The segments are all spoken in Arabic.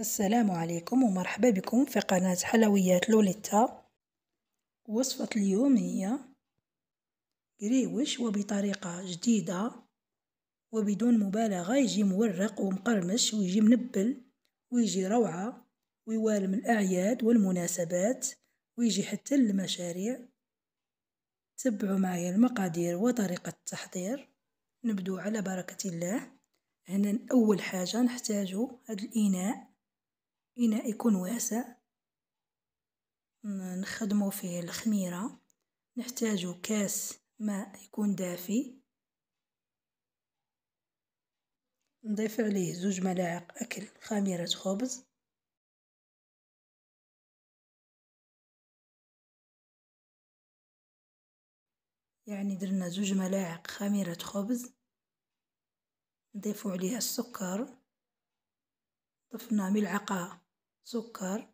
السلام عليكم ومرحبا بكم في قناة حلويات لوليتا وصفة اليوم هي قريوش وبطريقة جديدة وبدون مبالغة يجي مورق ومقرمش ويجي منبل ويجي روعة ويوالم الأعياد والمناسبات ويجي حتى المشاريع تبعوا معي المقادير وطريقة التحضير نبدو على بركة الله هنا أول حاجة نحتاجو هاد الإناء إناء يكون واسع نخدمو فيه الخميرة، نحتاجو كاس ماء يكون دافي، نضيف عليه زوج ملاعق أكل خميرة خبز. يعني درنا زوج ملاعق خميرة خبز، نضيفو عليها السكر. ضفنا ملعقة سكر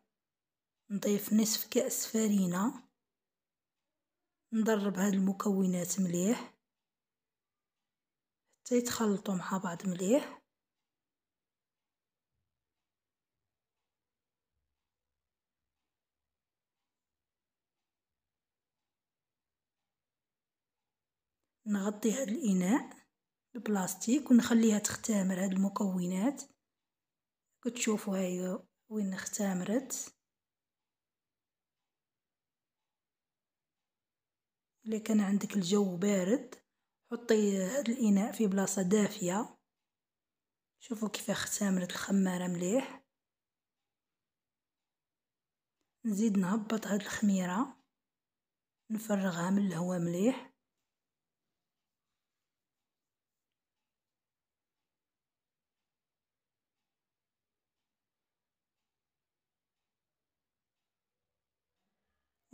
نضيف نصف كأس فارينة نضرب هاد المكونات مليح حتى يتخلطوا مع بعض مليح نغطي هاد الإناء البلاستيك ونخليها تختامر هاد المكونات وتشوفوا هاي وين اختمرت الا كان عندك الجو بارد حطي هذا الاناء في بلاصه دافيه شوفوا كيف اختمرت الخماره مليح نزيد نهبط هاد الخميره نفرغها من الهواء مليح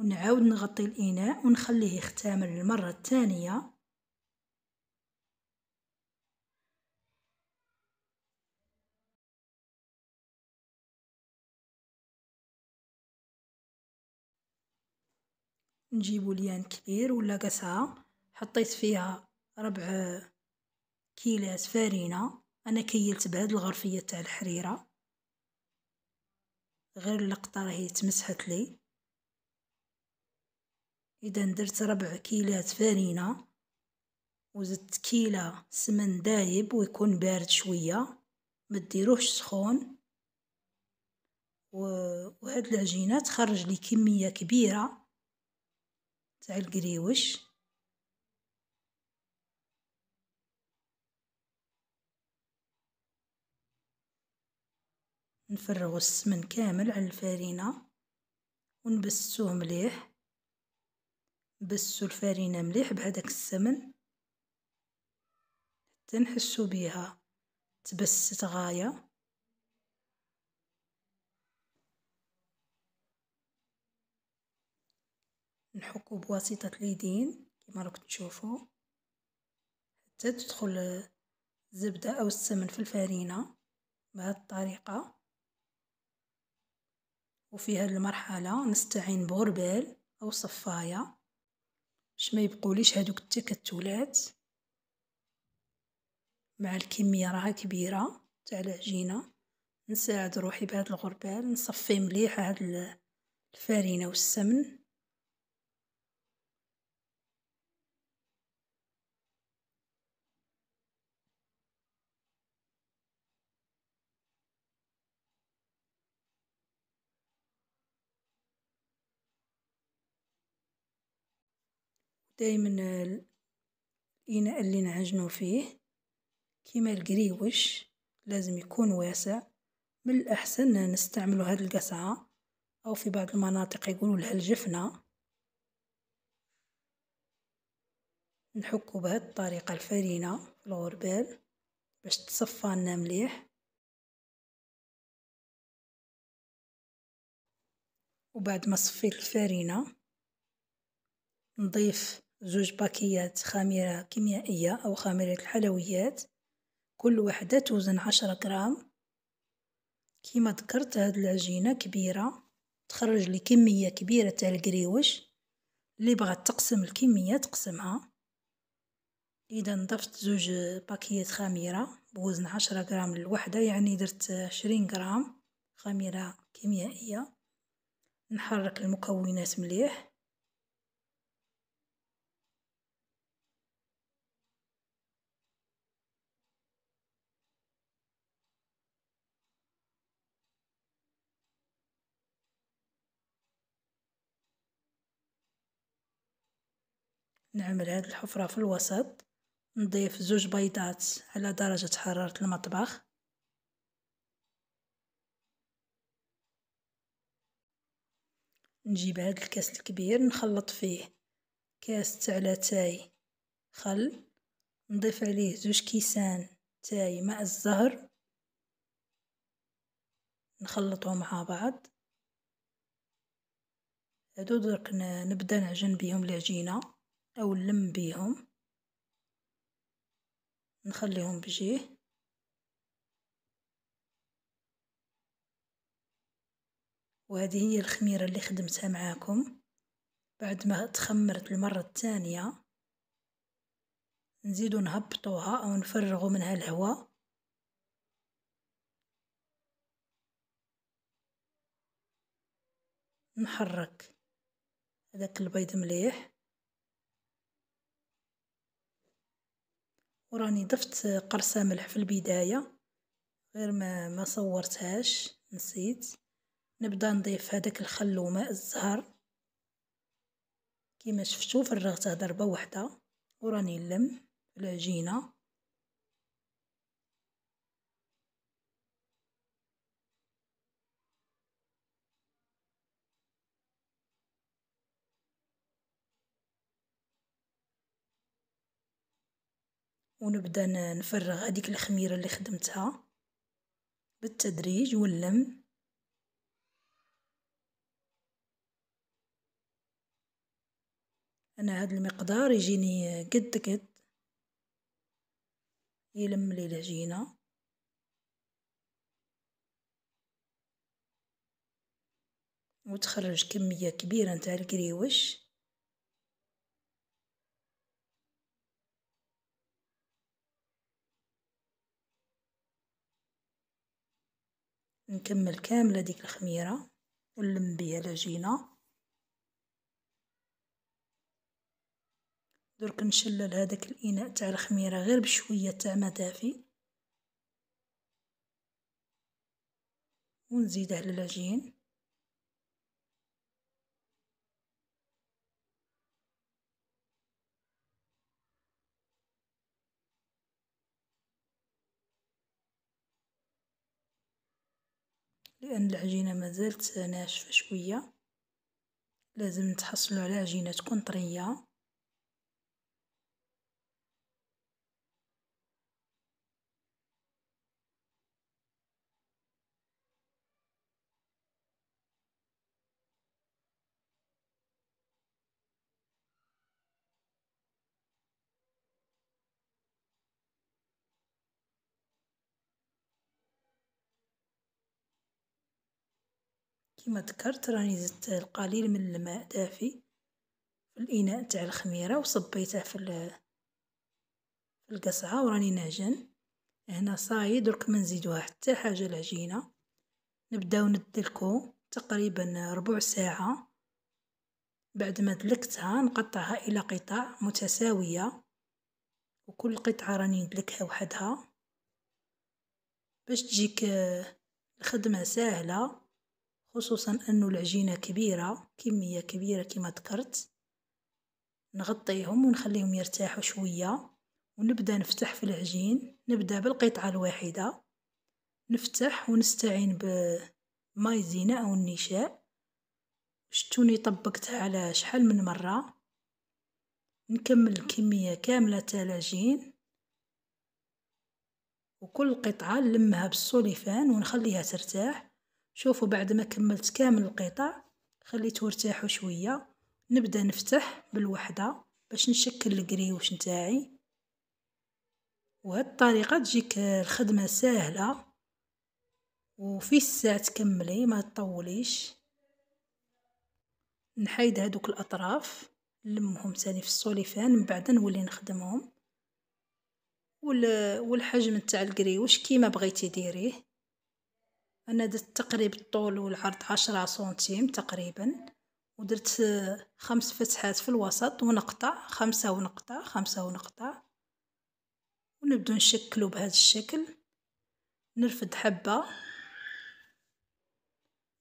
ونعاود نغطي الإناء ونخليه يختمر المرة الثانية نجيبو ليان كبير ولا قسعة حطيت فيها ربع كيلات فارينة أنا كيلت بهاد الغرفية تاع الحريرة غير اللقطة راهي تمسحت لي إذا درت ربع كيلات فرينة وزدت كيلة سمن دايب ويكون بارد شوية ما ديروهش سخون وهاد العجينة تخرج لي كمية كبيرة تاع القريوش نفرغ السمن كامل على الفرينة ونبسوه مليح نبسو الفرينة مليح بهذاك السمن حتى نحسو بيها تبست غاية نحكو بواسطة اليدين كما راكم تشوفوا حتى تدخل الزبدة أو السمن في الفرينة بهذه الطريقة وفي هذه المرحلة نستعين بغربال أو صفاية باش ما يبقوليش هادوك التكتلات مع الكميه راها كبيره تاع العجينه نساعد روحي بهاد الغربال نصفي مليح هاد الفارينه والسمن دايما الإناء اللي نعجنو فيه كيما القريوش لازم يكون واسع من الأحسن نستعملو هاد القسعة أو في بعض المناطق يقولولها الجفنة نحكو بهاد الطريقة الفرينة في الغربال باش تصفى لنا مليح وبعد ما صفيت الفرينة نضيف زوج باكيات خميرة كيميائية أو خميرة الحلويات كل وحدة توزن عشرة غرام كيما ذكرت هاد العجينة كبيرة تخرج لي كمية كبيرة تاع القريوش اللي بغات تقسم الكمية تقسمها إذا ضفت زوج باكيات خميرة بوزن عشرة غرام للوحدة يعني درت عشرين غرام خميرة كيميائية نحرك المكونات مليح نعمل هاد الحفرة في الوسط نضيف زوج بيضات على درجة حرارة المطبخ نجيب هاد الكاس الكبير نخلط فيه كاس تاع لاتاي خل نضيف عليه زوج كيسان تاي ماء الزهر نخلطهم مع بعض هادو درك نبدا نعجن بهم العجينه أو نلم بيهم نخليهم بجيه وهذه هي الخميرة اللي خدمتها معاكم بعد ما تخمرت المرة الثانية نزيدو نهبطوها أو نفرغو منها الهواء نحرك هذاك البيض مليح وراني ضفت قرصة ملح في البداية غير ما ما صورتهاش نسيت نبدا نضيف هذاك الخل وماء الزهر كيما شفتو فرغتها ضربة وحدة وراني نلم العجينة ونبدا نفرغ هذيك الخميرة اللي خدمتها بالتدريج واللم انا هاد المقدار يجيني قد قد يلم لي العجينه وتخرج كميه كبيره نتاع الكريوش نكمل كاملة ديك الخميرة ونلم بيها العجينة درك نشلل هذاك الإناء تاع الخميرة غير بشوية تاع ما دافي ونزيده العجين لأن العجينة مازالت ناشفة شوية لازم تحصلوا على عجينة تكون طرية كيما ذكرت راني زدت القليل من الماء دافي في الإناء تاع الخميرة وصبيته في القصعة وراني نعجن هنا صايد درك ما نزيدوها حتى حاجة العجينة نبداو ندلكو تقريبا ربع ساعة بعد ما دلكتها نقطعها إلى قطع متساوية وكل قطعة راني ندلكها وحدها باش تجيك الخدمة ساهلة خصوصا أنه العجينة كبيرة كمية كبيرة كما ذكرت نغطيهم ونخليهم يرتاحوا شوية ونبدأ نفتح في العجين نبدأ بالقطعة الواحدة نفتح ونستعين بمايزينا زينة أو النشاء شتوني طبقتها على شحال من مرة نكمل الكمية كاملة تاع العجين وكل قطعة نلمها بالسوليفان ونخليها ترتاح شوفوا بعد ما كملت كامل القطع خليته يرتاحوا شويه نبدا نفتح بالوحده باش نشكل الكريوش نتاعي وهاد الطريقه تجيك الخدمه سهله وفي الساعه تكملي ما تطوليش نحيد هادوك الاطراف نلمهم تاني في الصوليفان من بعد نولي نخدمهم والحجم تاع الكريوش كيما بغيتي ديريه انا درت تقريبا الطول والعرض عشرة سنتيم تقريبا ودرت خمس فتحات في الوسط ونقطع خمسة ونقطع خمسة ونقطع ونبدو نشكلو بهذا الشكل نرفد حبة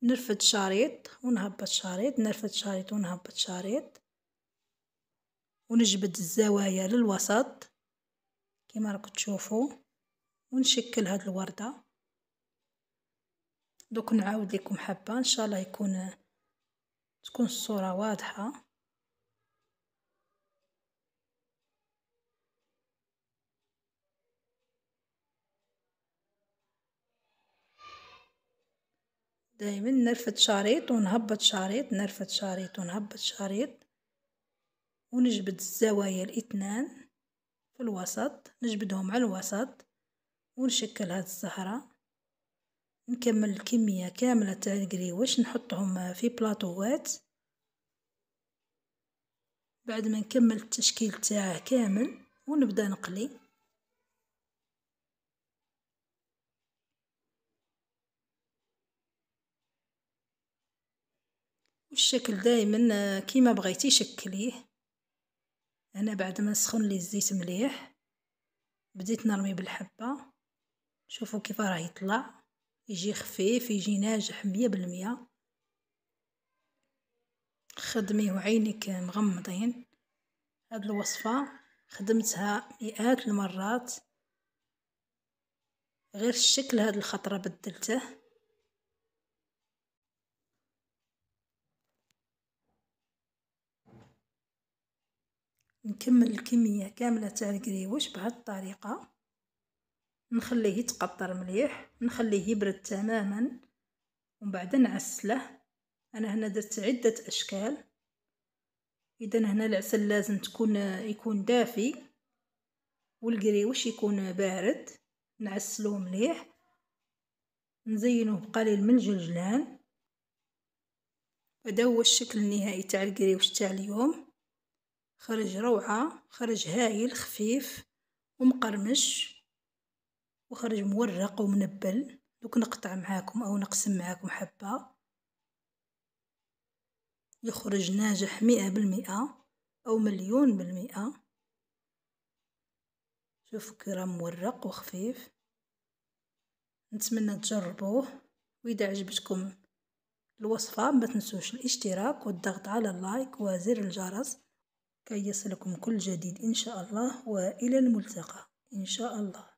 نرفد شريط ونهبط شريط نرفد شريط ونهبط شريط ونجبد الزوايا للوسط كما راكم تشوفوا ونشكل هاد الوردة دوك نعاود لكم حبه ان شاء الله يكون تكون الصوره واضحه دائما نرفد شريط ونهبط شريط نرفد شريط ونهبط شريط ونجبد الزوايا الاثنان في الوسط نجبدهم على الوسط ونشكل هاد الزهره نكمل الكمية كاملة تاع القريوش نحطهم في بلاطوات بعد ما نكمل التشكيل تاعه كامل ونبدا نقلي والشكل دائما كيما بغيتي شكليه انا بعد ما سخن لي الزيت مليح بديت نرمي بالحبه شوفوا كيف راه يطلع يجي خفيف يجي ناجح مية بالمية خدمي وعينك مغمضين هاد الوصفة خدمتها مئات المرات غير الشكل هاد الخطرة بدلته نكمل الكمية كاملة تاع الكريوش بهاد الطريقة نخليه يتقطر مليح نخليه يبرد تماما ومن بعد نعسله انا هنا درت عده اشكال اذا هنا العسل لازم تكون يكون دافي والقريوش يكون بارد نعسلوه مليح نزينوه بقليل من الجلجلان هذا هو الشكل النهائي تاع القريوش تاع اليوم خرج روعه خرج هايل خفيف ومقرمش وخرج مورق ومنبل دوك نقطع معاكم أو نقسم معاكم حبة يخرج ناجح مئة بالمئة أو مليون بالمئة شوف كرام مورق وخفيف نتمنى تجربوه وإذا عجبتكم الوصفة ما تنسوش الاشتراك والضغط على اللايك وزر الجرس كي يصلكم كل جديد إن شاء الله وإلى الملتقى إن شاء الله